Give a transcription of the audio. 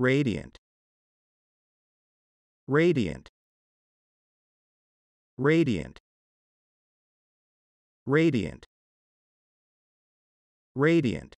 radiant radiant radiant radiant radiant